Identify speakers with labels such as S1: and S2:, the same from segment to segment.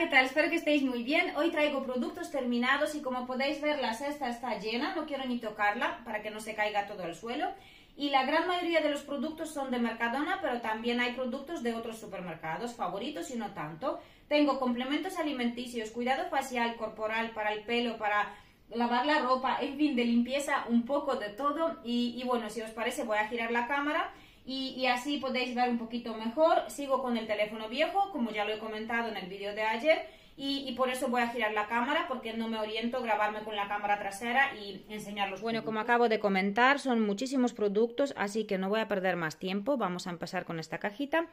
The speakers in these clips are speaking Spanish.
S1: ¿qué tal? Espero que estéis muy bien. Hoy traigo productos terminados y como podéis ver la cesta está llena, no quiero ni tocarla para que no se caiga todo el suelo. Y la gran mayoría de los productos son de Mercadona, pero también hay productos de otros supermercados, favoritos y no tanto. Tengo complementos alimenticios, cuidado facial, corporal, para el pelo, para lavar la ropa, en fin, de limpieza, un poco de todo. Y, y bueno, si os parece voy a girar la cámara y, así podéis ver un poquito mejor. Sigo con el teléfono viejo, como ya lo he comentado en el vídeo de ayer, y, por eso voy a girar la cámara porque no me oriento grabarme con la cámara trasera y enseñarlos. Bueno, como acabo de comentar, son muchísimos productos, así que no voy a perder más tiempo. Vamos a empezar con esta cajita.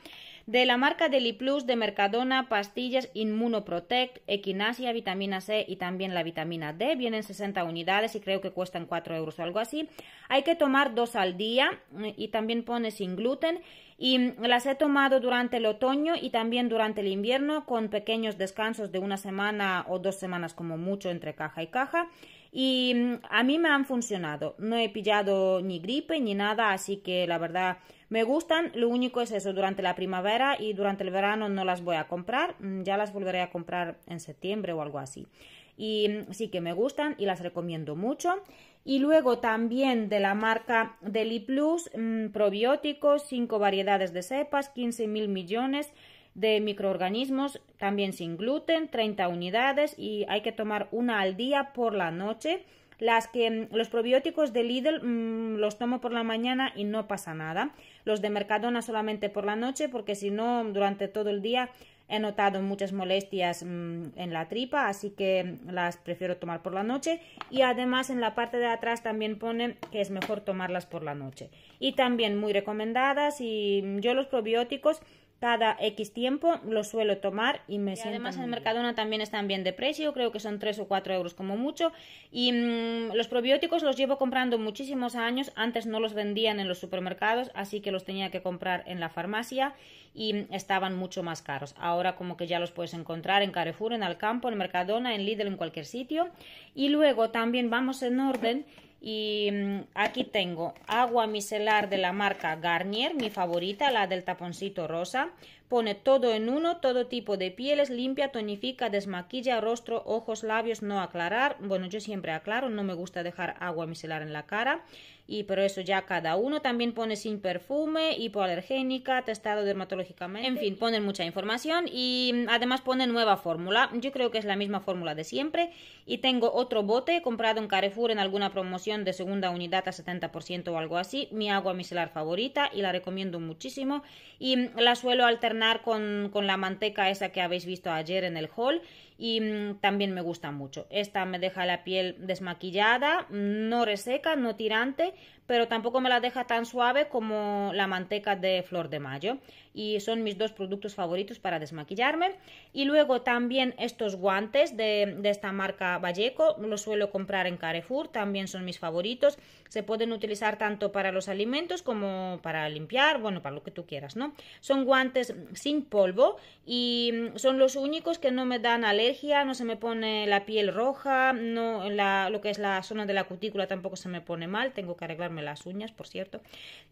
S1: De la marca Deli Plus, de Mercadona, pastillas Inmunoprotect, Equinasia, vitamina C y también la vitamina D. Vienen 60 unidades y creo que cuestan 4 euros o algo así. Hay que tomar dos al día eh, y también pone sin gluten y las he tomado durante el otoño y también durante el invierno con pequeños descansos de una semana o dos semanas como mucho entre caja y caja y mm, a mí me han funcionado. No he pillado ni gripe ni nada, así que la verdad me gustan. Lo único es eso, durante la primavera y durante el verano no las voy a comprar. Mm, ya las volveré a comprar en septiembre o algo así. Y mm, sí que me gustan y las recomiendo mucho. Y luego también de la marca Deli Plus, mm, probióticos, cinco variedades de cepas, quince mil millones de microorganismos, también sin gluten, 30 unidades y hay que tomar una al día por la noche. Las que mm, los probióticos de Lidl mm, los tomo por la mañana y no pasa nada. Los de Mercadona solamente por la noche porque si no durante todo el día He notado muchas molestias mm, en la tripa, así que las prefiero tomar por la noche. Y además en la parte de atrás también ponen que es mejor tomarlas por la noche. Y también muy recomendadas y yo los probióticos cada X tiempo lo suelo tomar y me Además, en Mercadona también están bien de precio, creo que son 3 o 4 euros como mucho. Y mm, los probióticos los llevo comprando muchísimos años, antes no los vendían en los supermercados, así que los tenía que comprar en la farmacia y estaban mucho más caros. Ahora, como que ya los puedes encontrar en Carrefour, en Alcampo, en Mercadona, en Lidl, en cualquier sitio. Y luego también vamos en orden y mm, aquí tengo agua micelar de la marca Garnier, mi favorita, la del taponcito rosa. Pone todo en uno, todo tipo de pieles, limpia, tonifica, desmaquilla, rostro, ojos, labios, no aclarar. Bueno, yo siempre aclaro, no me gusta dejar agua micelar en la cara y por eso ya cada uno también pone sin perfume, hipoalergénica, testado dermatológicamente, en fin, ponen mucha información y mm, además ponen nueva fórmula, yo creo que es la misma fórmula de siempre y tengo otro bote comprado en Carrefour en alguna promoción de segunda unidad a 70% o algo así, mi agua micelar favorita y la recomiendo muchísimo y mm, la suelo alternar con, con la manteca esa que habéis visto ayer en el hall y mm, también me gusta mucho. Esta me deja la piel desmaquillada, no reseca, no tirante, pero tampoco me la deja tan suave como la manteca de flor de mayo. Y son mis dos productos favoritos para desmaquillarme. Y luego también estos guantes de, de esta marca Valleco, los suelo comprar en Carrefour, también son mis favoritos. Se pueden utilizar tanto para los alimentos como para limpiar, bueno, para lo que tú quieras, ¿no? Son guantes sin polvo y mm, son los únicos que no me dan alergia, no se me pone la piel roja, no la, lo que es la zona de la cutícula tampoco se me pone mal, tengo que arreglarme las uñas, por cierto.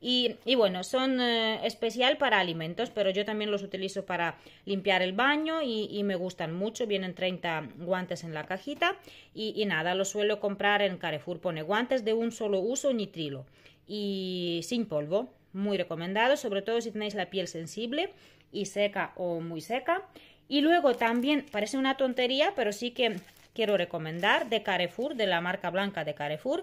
S1: Y, bueno, son eh, especial para alimentos, pero yo también los utilizo para limpiar el baño y, me gustan mucho. Vienen 30 guantes en la cajita y, nada, los suelo comprar en Carrefour. Pone guantes de un solo uso nitrilo y sin polvo. Muy recomendado, sobre todo si tenéis la piel sensible y seca o muy seca. Y luego también, parece una tontería, pero sí que quiero recomendar de Carrefour, de la marca blanca de Carrefour,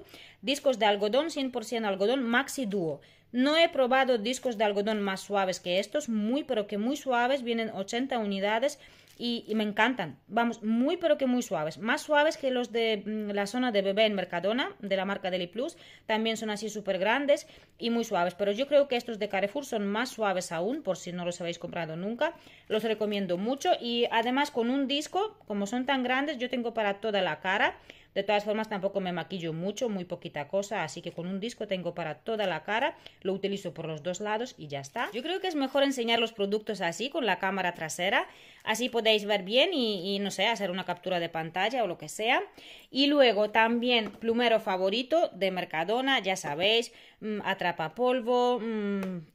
S1: discos de algodón 100% algodón Maxi Duo. No he probado discos de algodón más suaves que estos, muy pero que muy suaves, vienen 80 unidades y, me encantan. Vamos, muy pero que muy suaves. Más suaves que los de mm, la zona de bebé en Mercadona, de la marca Deli Plus. También son así súper grandes y muy suaves. Pero yo creo que estos de Carrefour son más suaves aún, por si no los habéis comprado nunca. Los recomiendo mucho. Y además con un disco, como son tan grandes, yo tengo para toda la cara. De todas formas, tampoco me maquillo mucho, muy poquita cosa, así que con un disco tengo para toda la cara, lo utilizo por los dos lados y ya está. Yo creo que es mejor enseñar los productos así, con la cámara trasera, así podéis ver bien y, no sé, hacer una captura de pantalla o lo que sea. Y luego también plumero favorito de Mercadona, ya sabéis, Mm, atrapa polvo 360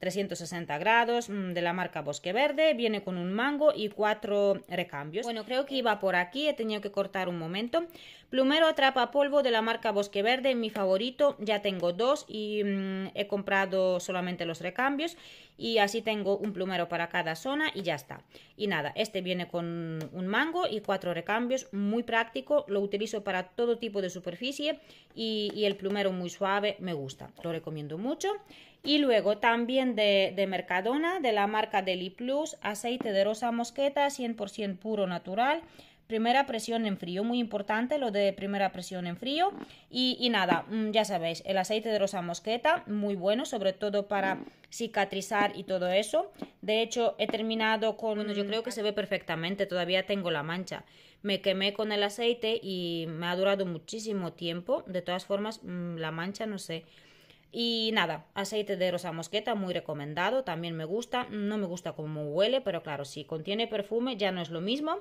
S1: mm, grados, mm, de la marca Bosque Verde, viene con un mango y cuatro recambios. Bueno, creo que iba por aquí, he tenido que cortar un momento. Plumero atrapa polvo de la marca Bosque Verde, mi favorito, ya tengo dos y he comprado solamente los recambios y así tengo un plumero para cada zona y ya está. Y nada, este viene con un mango y cuatro recambios, muy práctico, lo utilizo para todo tipo de superficie y, y el plumero muy suave, me gusta, lo recomiendo mucho. Y luego también de, Mercadona, de la marca Deli Plus, aceite de rosa mosqueta 100% puro natural. Primera presión en frío, muy importante lo de primera presión en frío. Y, y nada, mm, ya sabéis, el aceite de rosa mosqueta, muy bueno, sobre todo para cicatrizar y todo eso. De hecho, he terminado con... Bueno, yo creo que se ve perfectamente, todavía tengo la mancha. Me quemé con el aceite y me ha durado muchísimo tiempo. De todas formas, mm, la mancha, no sé. Y nada, aceite de rosa mosqueta muy recomendado, también me gusta, no me gusta cómo huele, pero claro, si contiene perfume ya no es lo mismo.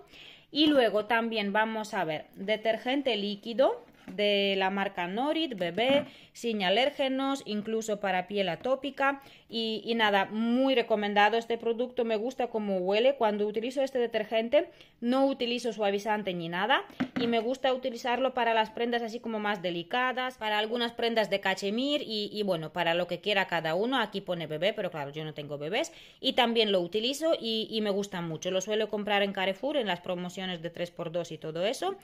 S1: Y luego también vamos a ver detergente líquido, de la marca Norit, bebé, sin alérgenos, incluso para piel atópica. Y, y, nada, muy recomendado este producto, me gusta cómo huele. Cuando utilizo este detergente no utilizo suavizante ni nada y me gusta utilizarlo para las prendas así como más delicadas, para algunas prendas de cachemir y, bueno, para lo que quiera cada uno. Aquí pone bebé, pero claro, yo no tengo bebés y también lo utilizo y, me gusta mucho. Lo suelo comprar en Carrefour en las promociones de 3x2 y todo eso.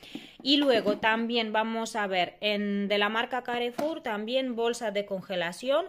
S1: Y luego también vamos a ver en, de la marca Carrefour también bolsas de congelación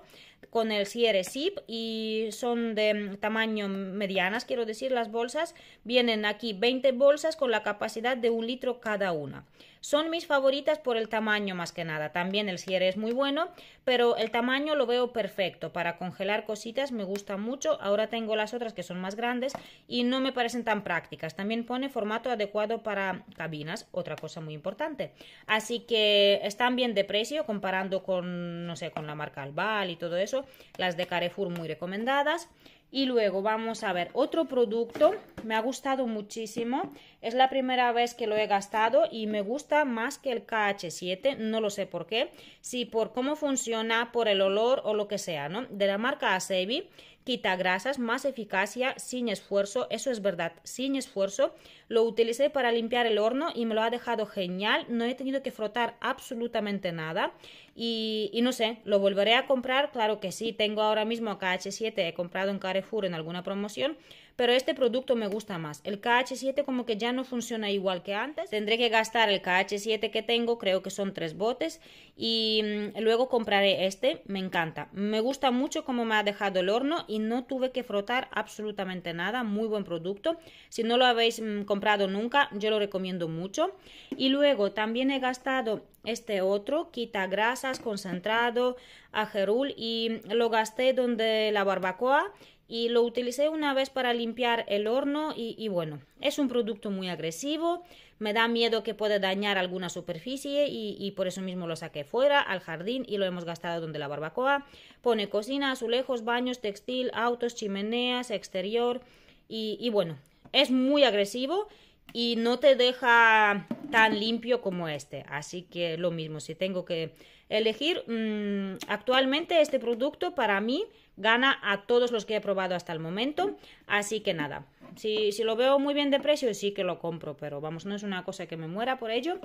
S1: con el cierre zip y son de tamaño medianas, quiero decir las bolsas. Vienen aquí 20 bolsas con la capacidad de un litro cada una. Son mis favoritas por el tamaño más que nada. También el cierre es muy bueno, pero el tamaño lo veo perfecto. Para congelar cositas me gusta mucho. Ahora tengo las otras que son más grandes y no me parecen tan prácticas. También pone formato adecuado para cabinas, otra cosa muy importante. Así que están bien de precio comparando con, no sé, con la marca Albal y todo eso. Las de Carrefour muy recomendadas. Y luego vamos a ver otro producto, me ha gustado muchísimo, es la primera vez que lo he gastado y me gusta más que el KH7, no lo sé por qué, si por cómo funciona, por el olor o lo que sea, ¿no? De la marca Asebi, quita grasas, más eficacia, sin esfuerzo, eso es verdad, sin esfuerzo. Lo utilicé para limpiar el horno y me lo ha dejado genial, no he tenido que frotar absolutamente nada. Y, no sé, lo volveré a comprar, claro que sí, tengo ahora mismo KH7, he comprado en Carrefour en alguna promoción, pero este producto me gusta más. El KH7 como que ya no funciona igual que antes, tendré que gastar el KH7 que tengo, creo que son tres botes, y mm, luego compraré este, me encanta. Me gusta mucho cómo me ha dejado el horno y no tuve que frotar absolutamente nada, muy buen producto. Si no lo habéis mm, comprado nunca, yo lo recomiendo mucho. Y luego también he gastado este otro quita grasas, concentrado, ajerul y lo gasté donde la barbacoa y lo utilicé una vez para limpiar el horno y, bueno, es un producto muy agresivo, me da miedo que pueda dañar alguna superficie y, por eso mismo lo saqué fuera al jardín y lo hemos gastado donde la barbacoa. Pone cocina, azulejos, baños, textil, autos, chimeneas, exterior y bueno, es muy agresivo y no te deja tan limpio como este. Así que lo mismo, si tengo que elegir, mm, actualmente este producto para mí gana a todos los que he probado hasta el momento. Así que nada, si, si, lo veo muy bien de precio, sí que lo compro, pero vamos, no es una cosa que me muera por ello.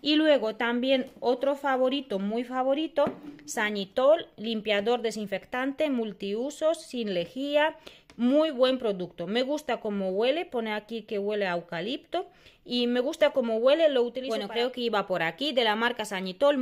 S1: Y luego también otro favorito, muy favorito, Sanitol, limpiador desinfectante, multiusos, sin lejía, muy buen producto. Me gusta cómo huele. Pone aquí que huele a eucalipto. Y me gusta cómo huele. Lo utilizo. Bueno, creo que iba por aquí. De la marca Sañitol.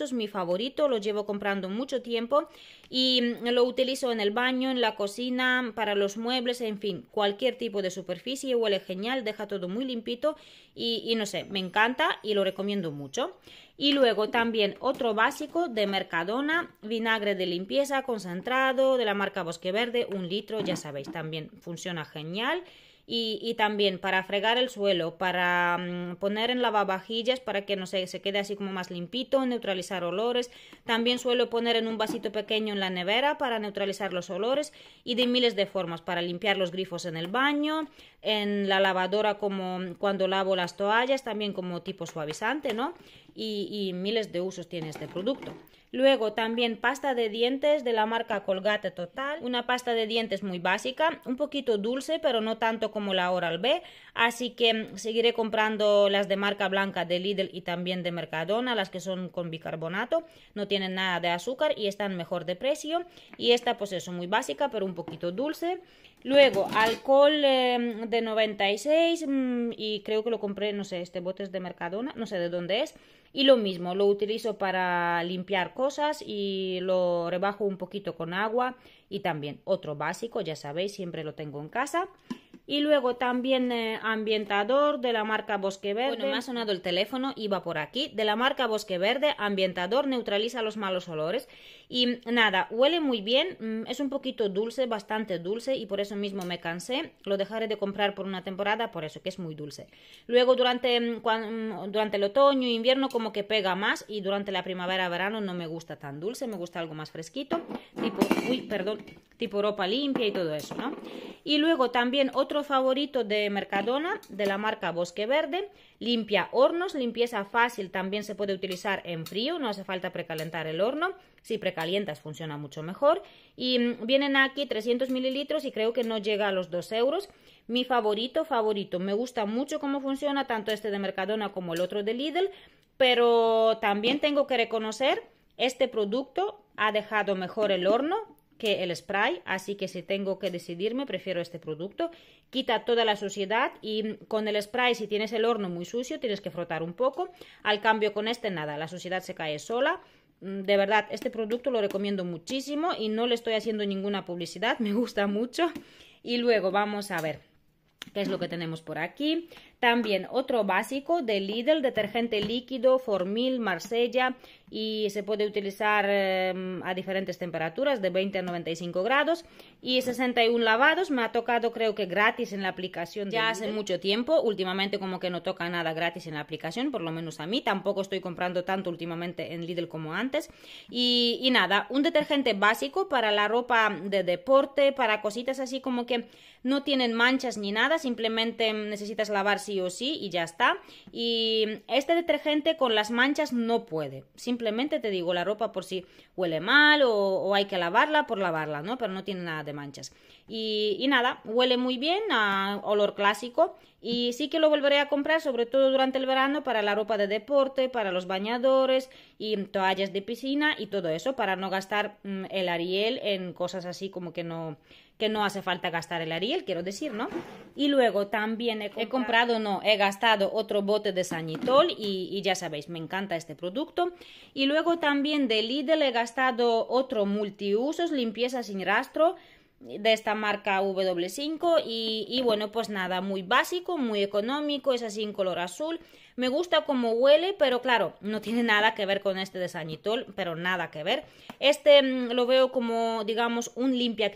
S1: es Mi favorito. Lo llevo comprando mucho tiempo. Y mm, lo utilizo en el baño, en la cocina, para los muebles. En fin, cualquier tipo de superficie. Huele genial. Deja todo muy limpito. y no sé, me encanta y lo recomiendo mucho. Y luego también otro básico de Mercadona, vinagre de limpieza concentrado de la marca Bosque Verde, un litro, ya sabéis, también funciona genial. Y, también para fregar el suelo, para mm, poner en lavavajillas para que no sé, se quede así como más limpito, neutralizar olores. También suelo poner en un vasito pequeño en la nevera para neutralizar los olores y de miles de formas para limpiar los grifos en el baño, en la lavadora como cuando lavo las toallas, también como tipo suavizante, ¿no? y, miles de usos tiene este producto. Luego también pasta de dientes de la marca Colgate Total, una pasta de dientes muy básica, un poquito dulce pero no tanto como la Oral B, así que mm, seguiré comprando las de marca blanca de Lidl y también de Mercadona, las que son con bicarbonato, no tienen nada de azúcar y están mejor de precio y esta pues eso, muy básica pero un poquito dulce. Luego, alcohol em, de 96 mm, y creo que lo compré, no sé, este bote es de Mercadona, no sé de dónde es. Y lo mismo, lo utilizo para limpiar cosas y lo rebajo un poquito con agua y también otro básico, ya sabéis, siempre lo tengo en casa. Y luego también eh, ambientador de la marca Bosque Verde. Bueno, me ha sonado el teléfono, iba por aquí. De la marca Bosque Verde, ambientador, neutraliza los malos olores. Y nada, huele muy bien, mm, es un poquito dulce, bastante dulce, y por eso mismo me cansé. Lo dejaré de comprar por una temporada, por eso que es muy dulce. Luego durante, mm, mm, durante el otoño, invierno, como que pega más, y durante la primavera, verano no me gusta tan dulce, me gusta algo más fresquito. Tipo, uy, perdón, tipo ropa limpia y todo eso, ¿no? Y luego también otro favorito de Mercadona, de la marca Bosque Verde, limpia hornos, limpieza fácil, también se puede utilizar en frío, no hace falta precalentar el horno, si precalientas funciona mucho mejor. Y mm, vienen aquí 300 mililitros y creo que no llega a los 2 euros. Mi favorito, favorito, me gusta mucho cómo funciona tanto este de Mercadona como el otro de Lidl, pero también tengo que reconocer, este producto ha dejado mejor el horno que el spray, así que si tengo que decidirme, prefiero este producto. Quita toda la suciedad y mm, con el spray, si tienes el horno muy sucio, tienes que frotar un poco. Al cambio con este, nada, la suciedad se cae sola. Mm, de verdad, este producto lo recomiendo muchísimo y no le estoy haciendo ninguna publicidad, me gusta mucho. Y luego vamos a ver qué es lo que tenemos por aquí. También otro básico de Lidl, detergente líquido, Formil, Marsella y se puede utilizar em, a diferentes temperaturas de 20 a 95 grados y 61 lavados. Me ha tocado creo que gratis en la aplicación. Ya hace mucho tiempo, últimamente como que no toca nada gratis en la aplicación, por lo menos a mí. Tampoco estoy comprando tanto últimamente en Lidl como antes. Y, y nada, un detergente básico para la ropa de deporte, para cositas así como que no tienen manchas ni nada, simplemente em, necesitas lavar o sí y ya está. Y este detergente con las manchas no puede. Simplemente te digo, la ropa por si huele mal o, hay que lavarla por lavarla, ¿no? Pero no tiene nada de manchas. Y, y nada, huele muy bien a olor clásico y sí que lo volveré a comprar sobre todo durante el verano para la ropa de deporte, para los bañadores y toallas de piscina y todo eso para no gastar mm, el Ariel en cosas así como que no que no hace falta gastar el Ariel, quiero decir, ¿no? Y luego también he, comprado, no, he gastado otro bote de Sanitol y, ya sabéis, me encanta este producto. Y luego también de Lidl he gastado otro multiusos, limpieza sin rastro de esta marca W5 y bueno pues nada muy básico muy económico es así en color azul me gusta como huele, pero claro, no tiene nada que ver con este de pero nada que ver. Este mm, lo veo como, digamos, un limpia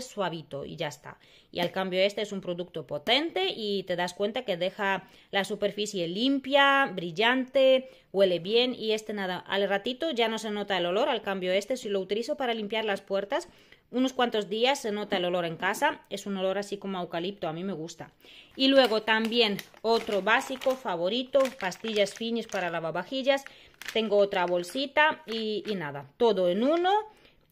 S1: suavito y ya está. Y al cambio este es un producto potente y te das cuenta que deja la superficie limpia, brillante, huele bien y este nada. Al ratito ya no se nota el olor, al cambio este si lo utilizo para limpiar las puertas unos cuantos días se nota el olor en casa, es un olor así como eucalipto, a mí me gusta. Y luego también otro básico favorito, pastillas finis para lavavajillas, tengo otra bolsita y nada, todo en uno.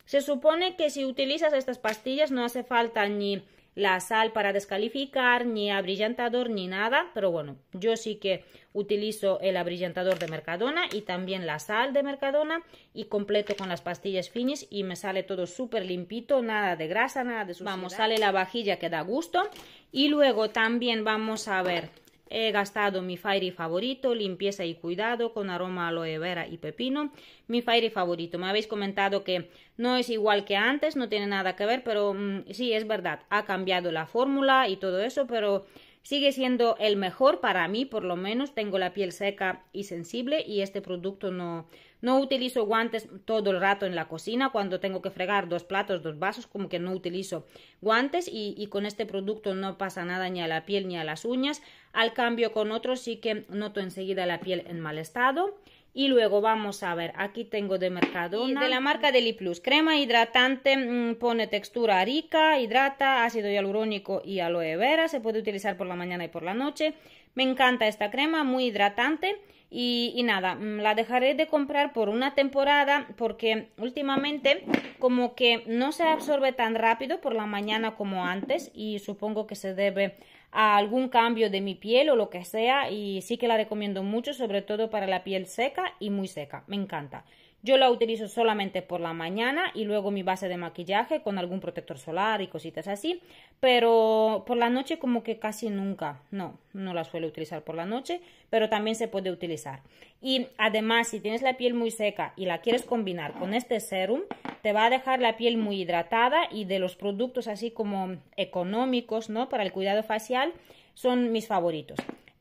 S1: Se supone que si utilizas estas pastillas no hace falta ni la sal para descalificar, ni abrillantador, ni nada, pero bueno, yo sí que utilizo el abrillantador de Mercadona y también la sal de Mercadona y completo con las pastillas finis y me sale todo súper limpito, nada de grasa, nada de suciedad. Vamos, sale la vajilla que da gusto y luego también vamos a ver He gastado mi Fairy favorito, limpieza y cuidado con aroma aloe vera y pepino. Mi Fairy favorito. Me habéis comentado que no es igual que antes, no tiene nada que ver, pero mm, sí, es verdad. Ha cambiado la fórmula y todo eso, pero Sigue siendo el mejor para mí, por lo menos tengo la piel seca y sensible y este producto no, no utilizo guantes todo el rato en la cocina, cuando tengo que fregar dos platos, dos vasos, como que no utilizo guantes y, y, con este producto no pasa nada ni a la piel ni a las uñas. Al cambio con otros sí que noto enseguida la piel en mal estado. Y luego vamos a ver, aquí tengo de Mercadona. de la marca Deli Plus, crema hidratante, mm, pone textura rica, hidrata, ácido hialurónico y aloe vera. Se puede utilizar por la mañana y por la noche. Me encanta esta crema, muy hidratante. y, nada, mm, la dejaré de comprar por una temporada porque últimamente como que no se absorbe tan rápido por la mañana como antes y supongo que se debe a algún cambio de mi piel o lo que sea y sí que la recomiendo mucho, sobre todo para la piel seca y muy seca, me encanta. Yo la utilizo solamente por la mañana y luego mi base de maquillaje con algún protector solar y cositas así. Pero por la noche como que casi nunca, no, no la suelo utilizar por la noche, pero también se puede utilizar. Y además si tienes la piel muy seca y la quieres combinar con este serum, te va a dejar la piel muy hidratada y de los productos así como económicos, ¿no? Para el cuidado facial son mis favoritos.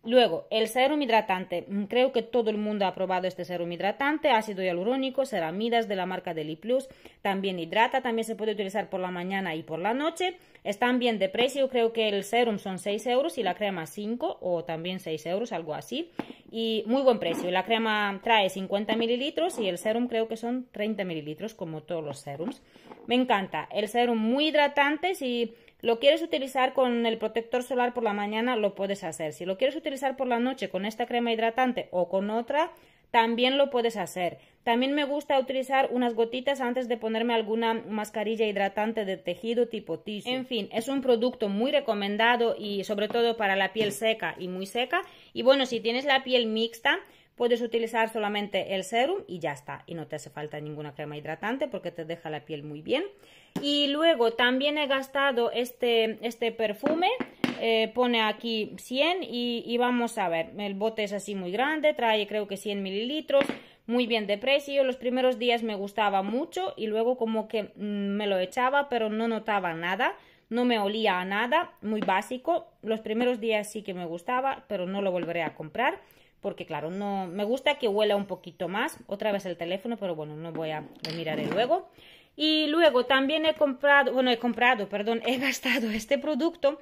S1: Luego, el serum hidratante. Mm, creo que todo el mundo ha probado este serum hidratante, ácido hialurónico, ceramidas de la marca Deli Plus. También hidrata, también se puede utilizar por la mañana y por la noche. Están bien de precio, creo que el serum son 6 euros y la crema 5 o también 6 euros, algo así. Y muy buen precio. La crema trae 50 mililitros y el serum creo que son 30 mililitros, como todos los serums. Me encanta. El serum muy hidratante, si lo quieres utilizar con el protector solar por la mañana, lo puedes hacer. Si lo quieres utilizar por la noche con esta crema hidratante o con otra, también lo puedes hacer. También me gusta utilizar unas gotitas antes de ponerme alguna mascarilla hidratante de tejido tipo tissue. En fin, es un producto muy recomendado y sobre todo para la piel seca y muy seca. Y bueno, si tienes la piel mixta, Puedes utilizar solamente el serum y ya está. Y no te hace falta ninguna crema hidratante porque te deja la piel muy bien. Y luego también he gastado este, este perfume. Eh, pone aquí 100 y, y, vamos a ver. El bote es así muy grande. Trae creo que 100 mililitros. Muy bien de precio. Los primeros días me gustaba mucho y luego como que mm, me lo echaba pero no notaba nada no me olía a nada, muy básico. Los primeros días sí que me gustaba, pero no lo volveré a comprar porque claro, no me gusta que huela un poquito más. Otra vez el teléfono, pero bueno, no voy a mirar luego. Y luego también he comprado, bueno, he comprado, perdón, he gastado este producto.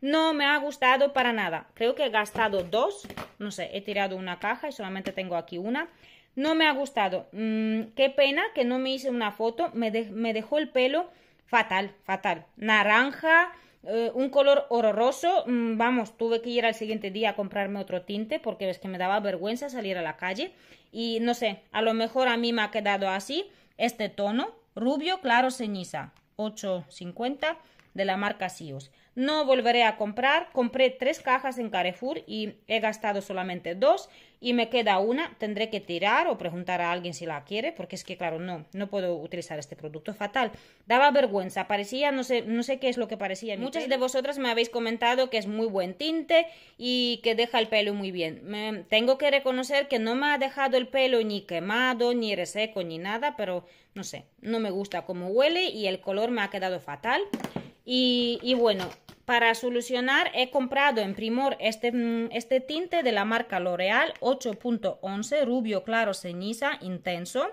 S1: No me ha gustado para nada. Creo que he gastado dos. No sé, he tirado una caja y solamente tengo aquí una. No me ha gustado. Mm, qué pena que no me hice una foto. Me, me dejó el pelo fatal, fatal. Naranja, eh, un color horroroso, mm, vamos, tuve que ir al siguiente día a comprarme otro tinte porque es que me daba vergüenza salir a la calle y no sé, a lo mejor a mí me ha quedado así este tono, rubio, claro, ceniza, 8.50 de la marca Sios. No volveré a comprar, compré tres cajas en Carefour y he gastado solamente dos y me queda una, tendré que tirar o preguntar a alguien si la quiere, porque es que claro, no, no puedo utilizar este producto fatal. Daba vergüenza, parecía, no sé, no sé qué es lo que parecía. Muchas de vosotras me habéis comentado que es muy buen tinte y que deja el pelo muy bien. tengo que reconocer que no me ha dejado el pelo ni quemado, ni reseco, ni nada, pero no sé, no me gusta cómo huele y el color me ha quedado fatal. Y, bueno, para solucionar he comprado en Primor este, mm, este tinte de la marca L'Oreal 8.11 Rubio Claro Ceniza Intenso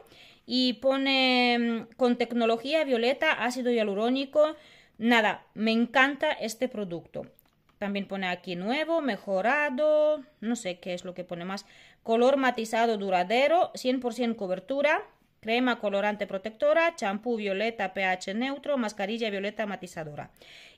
S1: y pone mm, con tecnología violeta ácido hialurónico. Nada, me encanta este producto. También pone aquí nuevo, mejorado, no sé qué es lo que pone más. Color matizado duradero, 100% cobertura crema colorante protectora, champú violeta pH neutro, mascarilla violeta matizadora.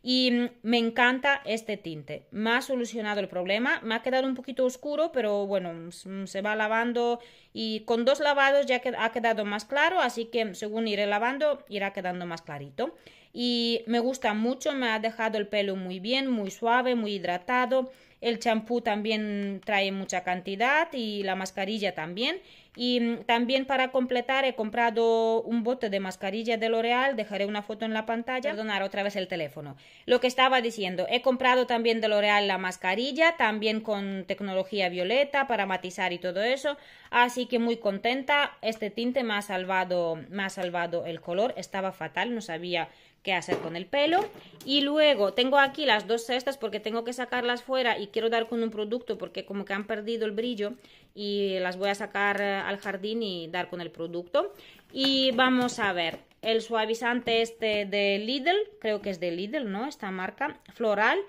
S1: Y mm, me encanta este tinte. Me ha solucionado el problema. Me ha quedado un poquito oscuro, pero bueno, mm, se va lavando y con dos lavados ya ha quedado más claro, así que según iré lavando irá quedando más clarito. Y me gusta mucho, me ha dejado el pelo muy bien, muy suave, muy hidratado. El champú también trae mucha cantidad y la mascarilla también y también para completar he comprado un bote de mascarilla de L'Oreal, dejaré una foto en la pantalla. Perdonar otra vez el teléfono. Lo que estaba diciendo, he comprado también de L'Oreal la mascarilla, también con tecnología violeta para matizar y todo eso. Así que muy contenta, este tinte me ha salvado, me ha salvado el color, estaba fatal, no sabía qué hacer con el pelo. Y luego tengo aquí las dos cestas porque tengo que sacarlas fuera y quiero dar con un producto porque como que han perdido el brillo y las voy a sacar eh, al jardín y dar con el producto. Y vamos a ver, el suavizante este de Lidl, creo que es de Lidl, ¿no? Esta marca, floral.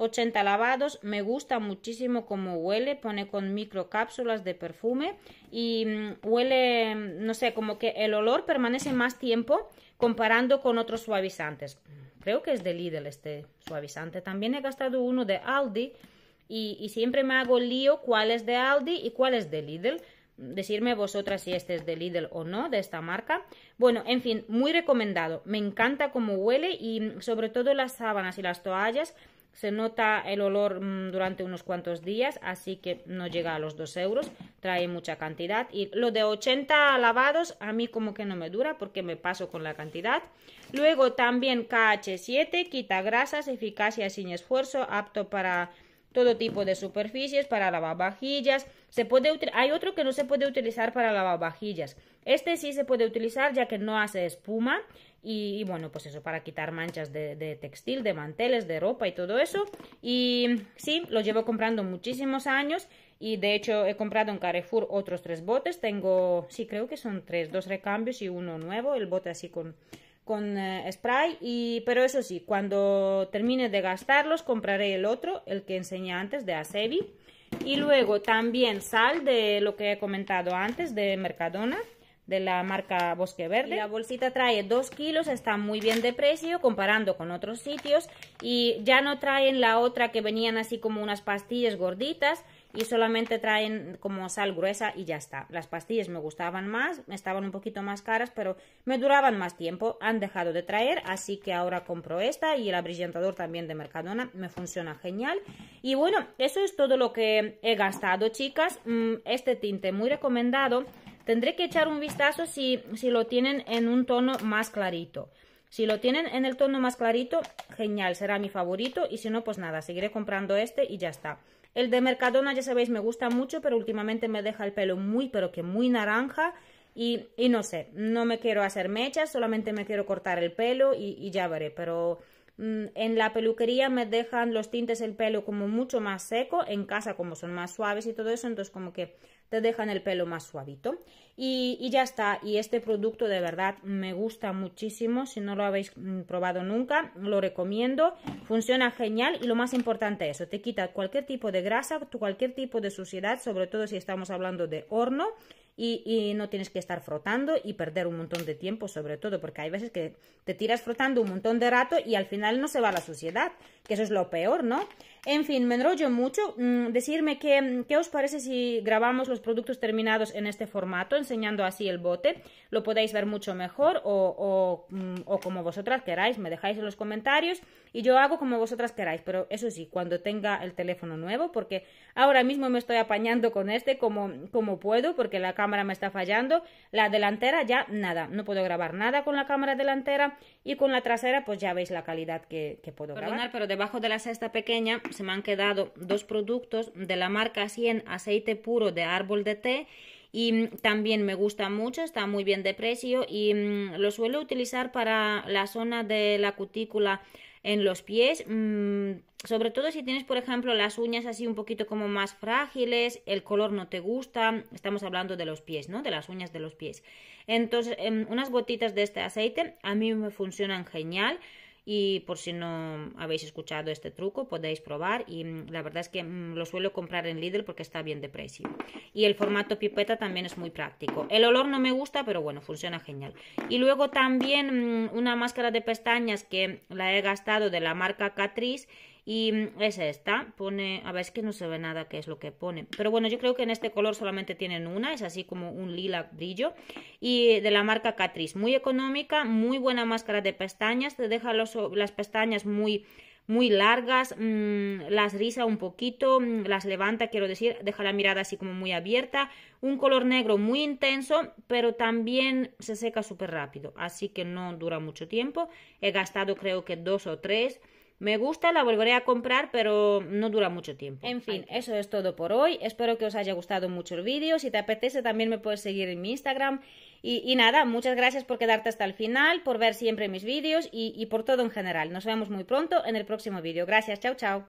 S1: 80 lavados, me gusta muchísimo como huele, pone con micro cápsulas de perfume y mm, huele, mm, no sé, como que el olor permanece más tiempo comparando con otros suavizantes. Creo que es de Lidl este suavizante. También he gastado uno de Aldi y, siempre me hago lío cuál es de Aldi y cuál es de Lidl decirme vosotras si este es de Lidl o no, de esta marca. Bueno, en fin, muy recomendado. Me encanta cómo huele y sobre todo las sábanas y las toallas se nota el olor mm, durante unos cuantos días, así que no llega a los 2 euros. Trae mucha cantidad. Y lo de 80 lavados a mí como que no me dura porque me paso con la cantidad. Luego también KH7, quita grasas, eficacia sin esfuerzo, apto para todo tipo de superficies, para lavavajillas. Se puede, hay otro que no se puede utilizar para lavavajillas. Este sí se puede utilizar ya que no hace espuma y, bueno, pues eso, para quitar manchas de, textil, de manteles, de ropa y todo eso. Y sí, lo llevo comprando muchísimos años y de hecho he comprado en Carrefour otros tres botes. Tengo, sí, creo que son tres, dos recambios y uno nuevo, el bote así con con eh, spray y pero eso sí cuando termine de gastarlos compraré el otro el que enseñé antes de Acevi y luego también sal de lo que he comentado antes de Mercadona de la marca Bosque Verde. La bolsita trae 2 kilos, está muy bien de precio comparando con otros sitios y ya no traen la otra que venían así como unas pastillas gorditas y solamente traen como sal gruesa y ya está. Las pastillas me gustaban más, estaban un poquito más caras, pero me duraban más tiempo, han dejado de traer, así que ahora compro esta y el abrillantador también de Mercadona, me funciona genial. Y bueno, eso es todo lo que he gastado, chicas. Mm, este tinte muy recomendado Tendré que echar un vistazo si, lo tienen en un tono más clarito. Si lo tienen en el tono más clarito, genial, será mi favorito y si no, pues nada, seguiré comprando este y ya está. El de Mercadona, ya sabéis, me gusta mucho, pero últimamente me deja el pelo muy, pero que muy naranja y, no sé, no me quiero hacer mechas, solamente me quiero cortar el pelo y, ya veré, pero mm, en la peluquería me dejan los tintes el pelo como mucho más seco, en casa como son más suaves y todo eso, entonces como que te dejan el pelo más suavito y, ya está. Y este producto de verdad me gusta muchísimo. Si no lo habéis mm, probado nunca, lo recomiendo. Funciona genial y lo más importante eso, te quita cualquier tipo de grasa, cualquier tipo de suciedad, sobre todo si estamos hablando de horno. Y, no tienes que estar frotando y perder un montón de tiempo, sobre todo, porque hay veces que te tiras frotando un montón de rato y al final no se va la suciedad, que eso es lo peor, ¿no? En fin, me enrollo mucho. Mm, decirme que, qué os parece si grabamos los productos terminados en este formato, enseñando así el bote, lo podéis ver mucho mejor mm, o, como vosotras queráis, me dejáis en los comentarios y yo hago como vosotras queráis, pero eso sí, cuando tenga el teléfono nuevo, porque ahora mismo me estoy apañando con este como, como puedo, porque la cámara me está fallando, la delantera ya nada, no puedo grabar nada con la cámara delantera y con la trasera pues ya veis la calidad que, puedo grabar. pero debajo de la cesta pequeña se me han quedado dos productos de la marca 100 aceite puro de árbol de té y mm, también me gusta mucho, está muy bien de precio y mm, lo suelo utilizar para la zona de la cutícula en los pies, mm, sobre todo si tienes, por ejemplo, las uñas así un poquito como más frágiles, el color no te gusta, estamos hablando de los pies, ¿no? De las uñas de los pies. Entonces, em, unas gotitas de este aceite a mí me funcionan genial y por si no habéis escuchado este truco podéis probar y mm, la verdad es que mm, lo suelo comprar en Lidl porque está bien de precio. Y el formato pipeta también es muy práctico. El olor no me gusta, pero bueno, funciona genial. Y luego también mm, una máscara de pestañas que la he gastado de la marca Catrice y es esta, pone, a ver, es que no se ve nada qué es lo que pone. Pero bueno, yo creo que en este color solamente tienen una, es así como un lila brillo. Y de la marca Catrice, muy económica, muy buena máscara de pestañas, te deja las pestañas muy muy largas, mm, las riza un poquito, mm, las levanta, quiero decir, deja la mirada así como muy abierta, un color negro muy intenso, pero también se seca súper rápido, así que no dura mucho tiempo, he gastado creo que dos o tres, me gusta, la volveré a comprar, pero no dura mucho tiempo. En fin, eso es todo por hoy. Espero que os haya gustado mucho el vídeo. Si te apetece, también me puedes seguir en mi Instagram. Y, nada, muchas gracias por quedarte hasta el final, por ver siempre mis vídeos y, y por todo en general. Nos vemos muy pronto en el próximo vídeo. Gracias, chao, chao.